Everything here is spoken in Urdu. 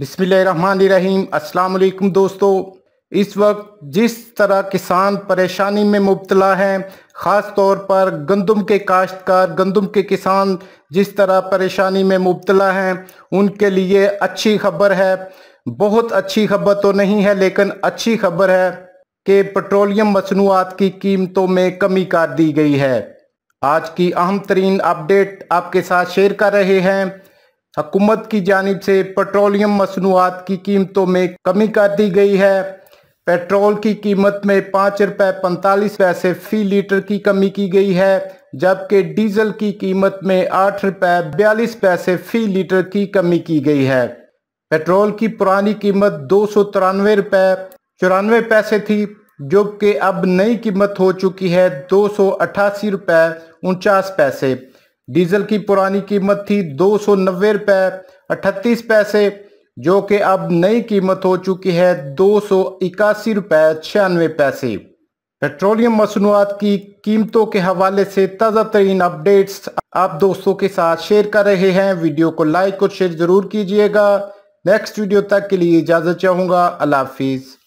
بسم اللہ الرحمن الرحیم السلام علیکم دوستو اس وقت جس طرح کسان پریشانی میں مبتلا ہیں خاص طور پر گندم کے کاشتکار گندم کے کسان جس طرح پریشانی میں مبتلا ہیں ان کے لیے اچھی خبر ہے بہت اچھی خبر تو نہیں ہے لیکن اچھی خبر ہے کہ پٹرولیم مصنوعات کی قیمتوں میں کمی کر دی گئی ہے آج کی اہم ترین اپڈیٹ آپ کے ساتھ شیئر کر رہے ہیں حکومت کی جانب سے پٹرولیم مصنوعات کی قیمتوں میں کمی کر دی گئی ہے پیٹرول کی قیمت میں پانچ روپے پنتالیس پیسے فی لیٹر کی کمی کی گئی ہے جبکہ ڈیزل کی قیمت میں آٹھ روپے بیالیس پیسے فی لیٹر کی کمی کی گئی ہے پیٹرول کی پرانی قیمت دو سو ترانوے روپے چورانوے پیسے تھی جو کہ اب نئی قیمت ہو چکی ہے دو سو اٹھاسی روپے انچاس پیسے ڈیزل کی پرانی قیمت تھی دو سو نوے روپے اٹھتیس پیسے جو کہ اب نئی قیمت ہو چکی ہے دو سو اکاسی روپے چھیانوے پیسے پیٹرولیم مصنوعات کی قیمتوں کے حوالے سے تازہ ترین اپڈیٹس آپ دوستوں کے ساتھ شیئر کر رہے ہیں ویڈیو کو لائک اور شیئر ضرور کیجئے گا نیکسٹ ویڈیو تک کے لیے اجازت چاہوں گا اللہ حافظ